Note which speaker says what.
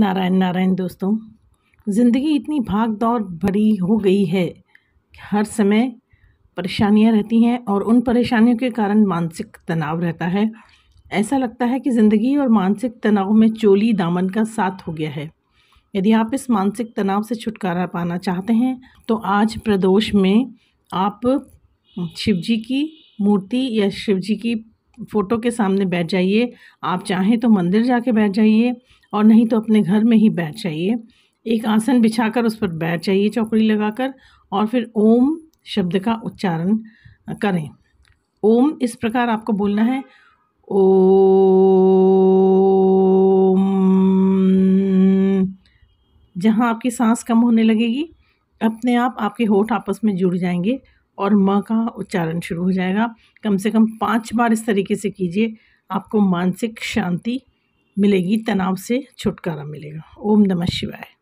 Speaker 1: नारायण नारायण दोस्तों ज़िंदगी इतनी भाग दौड़ भरी हो गई है हर समय परेशानियां रहती हैं और उन परेशानियों के कारण मानसिक तनाव रहता है ऐसा लगता है कि ज़िंदगी और मानसिक तनाव में चोली दामन का साथ हो गया है यदि आप इस मानसिक तनाव से छुटकारा पाना चाहते हैं तो आज प्रदोष में आप शिव जी की मूर्ति या शिव जी की फ़ोटो के सामने बैठ जाइए आप चाहें तो मंदिर जाके बैठ जाइए और नहीं तो अपने घर में ही बैठ जाइए एक आसन बिछाकर उस पर बैठ जाइए चौकड़ी लगाकर और फिर ओम शब्द का उच्चारण करें ओम इस प्रकार आपको बोलना है ओम जहाँ आपकी सांस कम होने लगेगी अपने आप आपके होठ आपस में जुड़ जाएंगे और म का उच्चारण शुरू हो जाएगा कम से कम पाँच बार इस तरीके से कीजिए आपको मानसिक शांति मिलेगी तनाव से छुटकारा मिलेगा ओम नमः शिवाय